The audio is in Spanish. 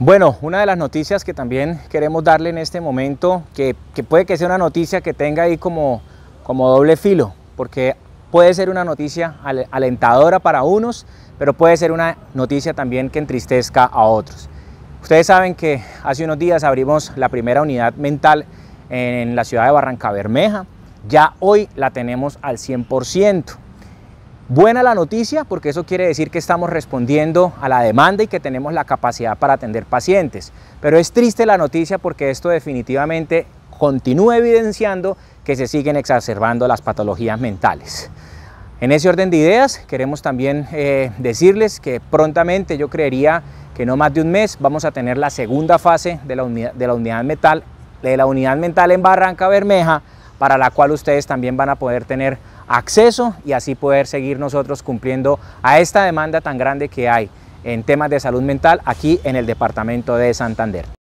Bueno, una de las noticias que también queremos darle en este momento, que, puede que sea una noticia que tenga ahí como, como doble filo, porque puede ser una noticia alentadora para unos, pero puede ser una noticia también que entristezca a otros. Ustedes saben que hace unos días abrimos la primera unidad mental en la ciudad de Barranca Bermeja, ya hoy la tenemos al 100%. Buena la noticia porque eso quiere decir que estamos respondiendo a la demanda y que tenemos la capacidad para atender pacientes. Pero es triste la noticia porque esto definitivamente continúa evidenciando que se siguen exacerbando las patologías mentales. En ese orden de ideas queremos también eh, decirles que prontamente yo creería que no más de un mes vamos a tener la segunda fase de la unidad, mental de la unidad mental en Barranca Bermeja para la cual ustedes también van a poder tener acceso y así poder seguir nosotros cumpliendo a esta demanda tan grande que hay en temas de salud mental aquí en el departamento de Santander.